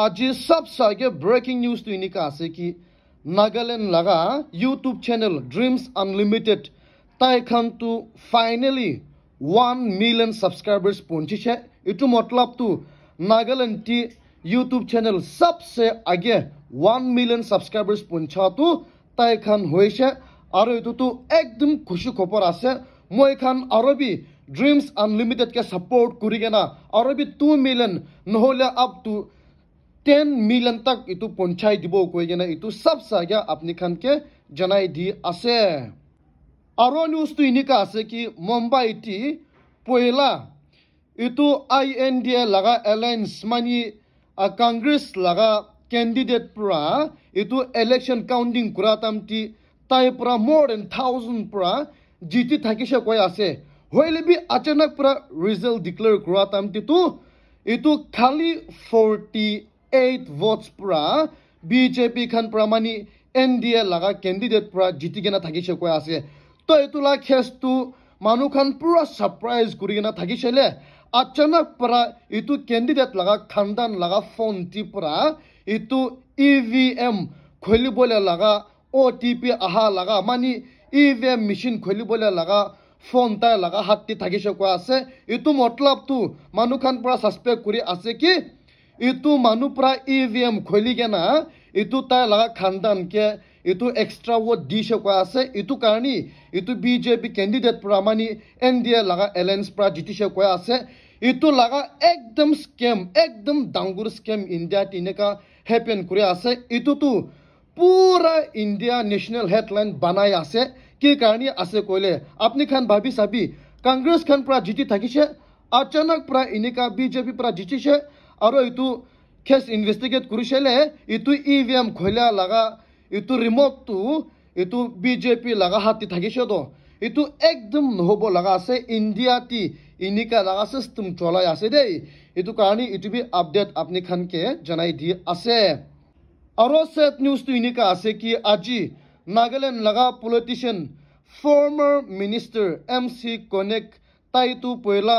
আজি সবসাইকে breaking news তো এনেকা আছে কি নাগালেন্ড লগা ইউটিউব চ্যানেল ড্রিমস আনলিমিটেড তাই খান তো ফাইনালি ওয়ান মিলিয়ন সাবস্ক্রাইবার্স পৌঁছিছে এটু মতলব তো নাগালেন্ড টি ইউটিউব চ্যানেল সবসে আগে ওয়ান মিলিয়ন সাবস্ক্রাইবার্স পৌঁছা তো তাই খান হয়েছে আর এটু তো একদম খুশি খবর আছে মই খান আরো বি ড্রিমস আনলিমিটেড কে সাপোর্ট করি গেনা আরো বি টু মিলিয়ন নহলে আপ টু টেন মিলিয়ন তাক এইটো পঞ্চায়ত দিব কৈ কেনে এইটো চব চাগে আপুনি খানকে জনাই দি আছে আৰু নিউজটো এনেকুৱা আছে কি মুম্বাইটি পহিলা এইটো আই এন ডি এ লগা এলায়েন্স মানে কংগ্ৰেছ লগা কেণ্ডিডেট পৰা এইটো ইলেকশ্যন কাউণ্টিং কৰা তামতি তাইৰ পৰা মৰ দেন থাউজেণ্ড পৰা জিতি থাকিছে কৈ আছে হ'লে বি আচানক পৰা ৰিজাল্ট ডিক্লেয়াৰ কৰা তামতিটো এইটো খালী forty eight votes pra BJP khan pramani NDA laga candidate pra jiti gena thakise koi ase to etula khes tu manu khan pura surprise kuri gena thakise le achanak pra itu candidate laga khandan laga phone ti pra itu EVM kholi bole laga OTP aha laga mani EVM machine kholi bole laga phone তাই লগা হাতী থাকিছে কোৱা আছে এইটো মতলবটো মানুহখন পৰা suspect কৰি আছে কি এইটো মানুহ পৰা ই ভি এম খুলি কেনে এইটো তাই লগা খানদানকে এইটো এক্সট্ৰা ভোট দিছে কোৱা আছে এইটো কাৰণেই এইটো বি জে পি কেণ্ডিডেট পৰা মানে এন ডি এ লগা এলায়েন্স পৰা জিতিছে কোৱা আছে এইটো লগা একদম স্কেম একদম ডাঙৰ স্কেম ইণ্ডিয়াত এনেকুৱা হেপেন কৰি আছে এইটোতো পুৰা ইণ্ডিয়া নেশ্যনেল হেডলাইন বনাই আছে কি কাৰণে আছে কয়লে আপুনি খান ভাবি চাবি কংগ্ৰেছখন পৰা জিতি থাকিছে অচানক পৰা এনেকুৱা বি পৰা জিতিছে আৰু এইটো কেছ ইনভেষ্টিগেট কৰিছিলে এইটো ই ভি এম খলা লগা এইটো ৰিমটটো এইটো বিজেপি লগা হাতী থাকিছে তো এইটো একদম নহ'ব লগা আছে ইণ্ডিয়াটি এনেকুৱা লগা চিষ্টেম চলাই আছে দেই এইটো কাৰণে ইউটি ভি আপডেট আপুনি খানকে জনাই দি আছে আৰু চেড নিউজটো এনেকুৱা আছে কি আজি নাগালেণ্ড লগা politician former minister M C কনেক তাইটো পহিলা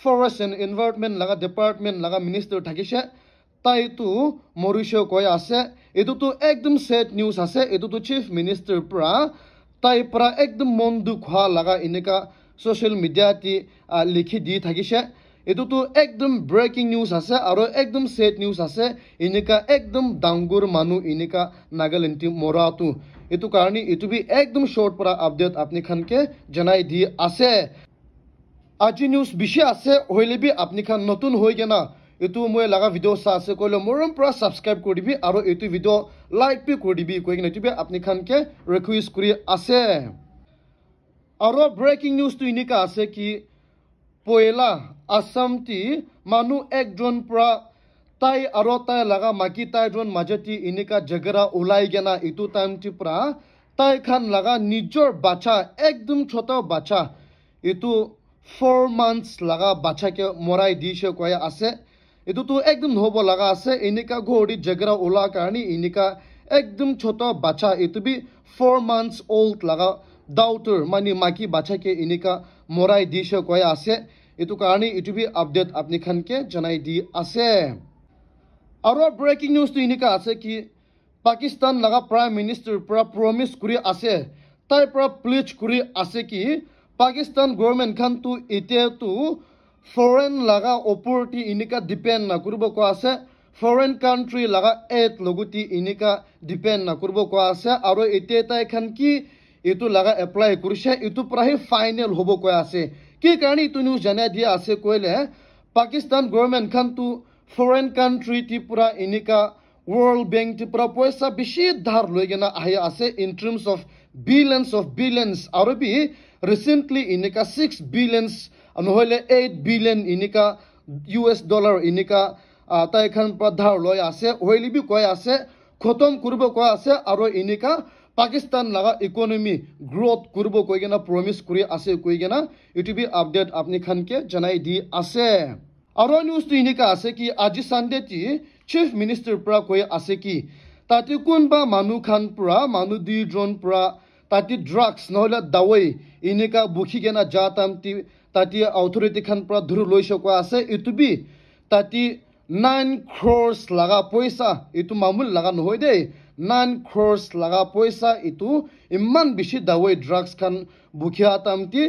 ফৰেষ্ট এণ্ড এনভাইৰমেণ্ট লগা ডিপাৰ্টমেণ্ট লগা মিনিষ্টাৰ থাকিছে তাইতো মৰিছে কৈ আছে এইটোতো একদম ছেড নিউজ আছে এইটোতো চিফ মিনিষ্টাৰৰ পৰা তাইৰ পৰা একদম মন দুখ হোৱা লগা এনেকুৱা ছ'চিয়েল মিডিয়াত লিখি দি থাকিছে এইটোতো একদম ব্ৰেকিং নিউজ আছে আৰু একদম ছেড নিউজ আছে এনেকুৱা একদম ডাঙৰ মানুহ এনেকুৱা নাগালেণ্ডটি মৰাটো এইটো কাৰণে এইটো বি একদম শ্বৰ্ট পৰা আপডেট আপুনি খানকে জনাই দি আছে আজি নিউজ বেছি আছে আপনি খান নতুন হৈ গেনা এইটো মই লগা ভিডিঅ' চা আছে কৈ লওঁ মৰম পৰা ছাবস্ক্ৰাইব কৰি দিবি আৰু এইটো ভিডিঅ' লাইক বি কৰি দিবি কৈ কিনে এইটোবি আপনিখানকে ৰিকুৱেষ্ট কৰি আছে আৰু ব্ৰেকিং নিউজটো এনেকুৱা আছে কি পয়লা আছামটি মানুহ একজন পৰা তাই আৰু তাই লগা মাকী তাইজন মাজেদি এনেকুৱা জেগেৰা ওলাই গেনা এইটো টাইমটি পৰা খান লগা নিজৰ বাচা একদম ছটা বাচা এইটো ফ'ৰ মান্থছ লগা বাচ্চাকে মৰাই দিছে কোৱা আছে এইটোতো একদম ধৰিব লগা আছে এনেকা ঘৰত জেগেৰা ওলোৱা কাৰণে এনেকা একদম ছোট বাচ্ছা এইটো বি ফ'ৰ মান্থছ অল্ড লগা ডাউটৰ মানে মাকী বাচ্চাকে এনেকা মৰাই দিছে কয় আছে এইটো কাৰণে এইটো বি আপডেট আপুনি খানকে জনাই দি আছে আৰু ব্ৰেকিং নিউজটো এনেকুৱা আছে কি পাকিস্তান লগা প্ৰাইম মিনিষ্টাৰ পৰা প্ৰমিছ কৰি আছে তাইৰ পৰা প্লিজ কৰি আছে কি পাকিস্তান গভৰ্ণমেণ্ট খানটো এতিয়াতো ফৰেন লগা অপৰ্টি এনেকুৱা ডিপেণ্ড নকৰিব কোৱা আছে ফৰেন কাণ্ট্ৰি লগা এট লগতে এনেকুৱা ডিপেণ্ড নকৰিব কোৱা আছে আৰু এতিয়া এটা এখন কি এইটো লগা এপ্লাই কৰিছে এইটো প্ৰায় ফাইনেল হ'ব কোৱা আছে কি কাৰণে এইটো নিউজ জনাই দিয়া আছে কৈলে পাকিস্তান গভৰ্ণমেণ্ট খানটো ফৰেন কাণ্ট্ৰিটি পৰা এনেকুৱা ৱৰ্ল্ড বেংকটি পৰা পইচা বেছি ধাৰ লৈ কিনে আহি আছে in terms of billions of billions আৰু ৰিচেণ্টলি এনেকুৱা ছিক্স বিলিয়নছ নহ'লে এইট বিলিয়ন এনেকুৱা ইউ এছ ডলাৰ এনেকুৱা তাইখন ধাৰ লৈ আছে হৈলিবি কৈ আছে খতম কৰিব কৈ আছে আৰু এনেকুৱা পাকিস্তান লগা ইকনমি গ্ৰ'থ কৰিব কৈ কিনে প্ৰমিছ কৰি আছে কৈ কিনে ইউটিউবি আপডেট আপুনি খানকে জনাই দি আছে আৰু নিউজটো এনেকুৱা আছে কি আজি ছানডেটি চিফ মিনিষ্টাৰ পৰা কৈ আছে কি তাতে কোনোবা মানুহ খান পৰা মানুহ দুইজন পৰা তাতে ড্ৰাগছ নহ'লে দাৱৈ এনেকা বসি কেনা যা তামতি তাতে অথরিটি খানপা ধর লৈছে কোয়া আছে ইতুবি তাতে নাইন ক্রোর্স লাগা পয়সা এটু মামুল লাগা নহয় দেই নাইন ক্রোর্স লাগা পয়সা এটু ইমান বেশি দাওয়াই ড্রাগস খান বুখিয়া তামতি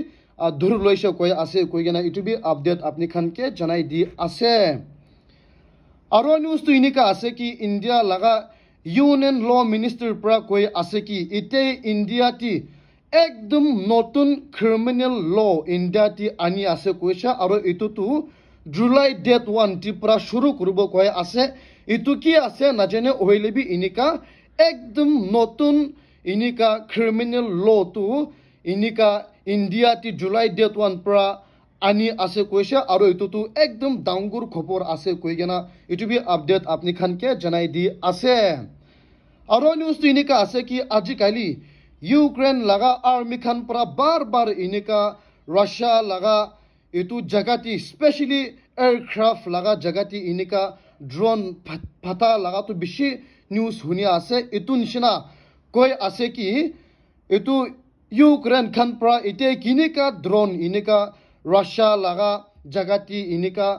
ধর লৈছে কোয়া আছে কই কেনা ইতুবি আপডেট আপনি খানকে জানাই দি আছে আর নিউজটো এনেকা আছে কি ইন্ডিয়া লাগা ইউনিয়ন ল মিনিষ্টাৰ পৰা কৈ আছে কি এতিয়াই ইণ্ডিয়াটি একদম নতুন ক্ৰিমিনেল ল ইণ্ডিয়াতে আনি আছে কৈছে আৰু এইটোতো জুলাই ডেট ওৱানটি পৰা চুৰু কৰিব কৈ আছে এইটো কি আছে নাজানে অহিলেবি এনেকা একদম নতুন এনেকুৱা ক্ৰিমিনেল লটো এনেকুৱা ইণ্ডিয়াতে জুলাই ডেট ওৱান পৰা আনি আছে কৈছে আৰু এইটোতো একদম ডাঙৰ খবৰ আছে কৈ কিনা এইটো বি আপডেট আপনি খানকে জনাই দি আছে আৰু নিউজটো এনেকা আছে কি আজিকালি ইউক্ৰেইন লগা আৰ্মি খান পৰা বাৰ বাৰ এনেকুৱা ৰাছিয়া লগা এইটো জেগাটি স্পেচিয়েলি এয়াৰক্ৰাফ্ট লগা জেগাটি এনেকুৱা ড্ৰোন ফাটা লগাটো বেছি নিউজ শুনি আছে এইটো নিচিনা কৈ আছে কি এইটো ইউক্ৰেইন খান পৰা এতিয়া কেনেকুৱা ড্ৰোন এনেকুৱা ৰাছিয়া লগা জেগাটি এনেকুৱা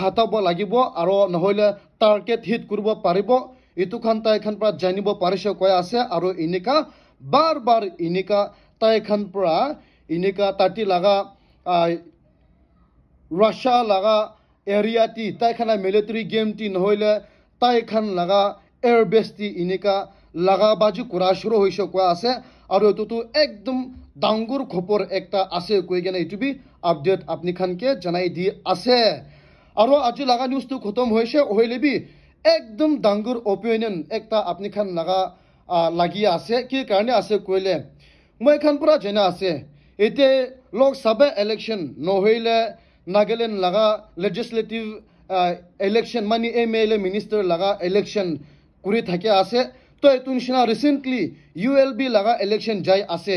ফাটাব লাগিব আৰু নহ'লে টাৰ্গেট হিট কৰিব পাৰিব এইটো খান তাইখন পৰা জানিব পাৰিছে কৈ আছে আৰু এনেকুৱা बार बार इनिका ताय खानपुरा इनिका ताटी लागा রাশিয়া লাগা এরিয়াটি তাইখানা মিলিটারি গেমটি নহলে তাইখান লাগা এয়ারবেসটি ইনিকা লাগা বাজু করা শুরু হয়েছে কোয়া আছে আর এইটোতো একদম ডাঙ্গুর খবর একটা আছে কৈ কেনে এইটো বি আপডেট আপনি খানকে জানাই দি আছে আৰু আজি লাগা নিউজটো খতম হৈছে হইলে বি একদম ডাঙ্গুর অপিনিয়ন একটা আপনি খান লাগা লাগি আছে কি কাৰণে আছে কৈলে মই এখন পৰা জানে আছে এতিয়া লোকসভা ইলেকশ্যন নহ'লে নাগালেণ্ড লগা লেজিছলেটিভ ইলেকশ্যন মানে এম এল এ মিনিষ্টাৰ লগা ইলেকশ্যন কৰি থাকে আছে তো এইটো নিচিনা ৰিচেণ্টলি ইউ এল বি লগা ইলেকশ্যন যাই আছে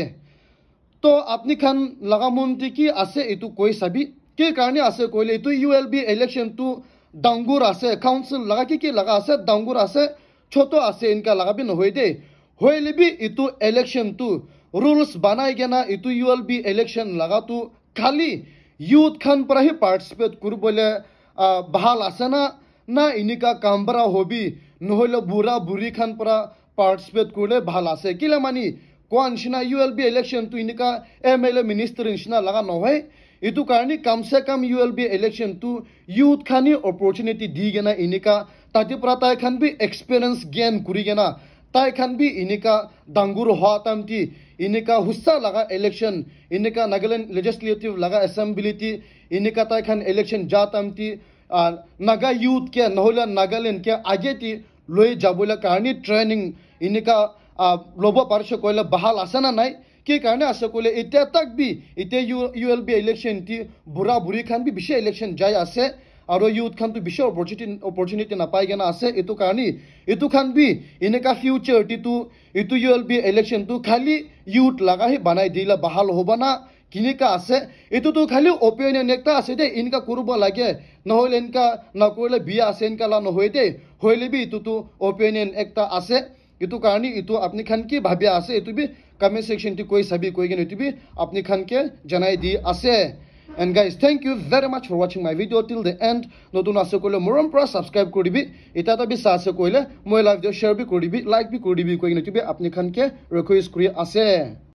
তো আপনি খান লগা মন্ত্ৰী কি আছে এইটো কৈ চাবি কি কাৰণে আছে কৈলে এইটো ইউ এল বি ইলেকশ্যনটো ডাংগুৰ আছে কাউঞ্চিল লগা কি কি লগা আছে ডাংগুৰ আছে choto ase inka lagabi no hoide hoile bi itu election tu rules banai gena itu ulb election laga tu khali youth khan pra hi participate kur bole bahal asana na inika kambra hobi nohole bura buri khan pra participate kurle bahal ase kila mani kon shina ulb election tu inika mla minister inshina laga no hoy itu karni kam se kam ulb election tu youth khani opportunity di gena inika तातिपुरा ताय भी experience gain कुरीगेना ताय खान भी इनका डांगुर हुआ तम की इनका हुस्सा लगा election इनका नागालैंड लेजिस्लेटिव लगा असेंबली थी इनका ताय इलेक्शन जा तम नागा यूथ के नहोला नागालैंड के आगे थी लोई जाबोला कारणी ट्रेनिंग इनका लोबो पार्श कोयला बहाल आसाना ना के कारण आशा कोले इत्या तक भी इत्या U U L B election थी बुरा बुरी खान भी विषय इलेक्शन जाए आसे আৰু ইউথখনটো বিশ্ব অপৰচুনিটি অপৰচুনিটি নাপায় কেনে আছে এইটো কাৰণে এইটো খান বি এনেকা ফিউচাৰ টিটো এইটো ইউ এল বি ইলেকশ্যনটো খালি ইউথ লগাহে বনাই দিলে ভাল হ'ব না কেনেকুৱা আছে এইটোতো খালি অপিনিয়ন এটা আছে দেই এনেকুৱা কৰিব লাগে নহ'লে এনেকা নকৰিলে বিয়া আছে এনেকুৱা নহয় দেই হ'লে বি এইটোতো অপিনিয়ন এটা আছে এইটো কাৰণে এইটো আপুনি খান কি ভাবি আছে এইটো বি কমেণ্ট ছেকশ্যনটো কৈ চাবি কৈ কিনে এইটো বি আপুনি খানকৈ জনাই দি আছে And guys, thank you very much for watching my video till the end. Notun ase koile moron pra subscribe koribi. Eta ta bi sase koile moi live video share bi koribi, like bi koribi koi na tube apni khan ke request kori ase.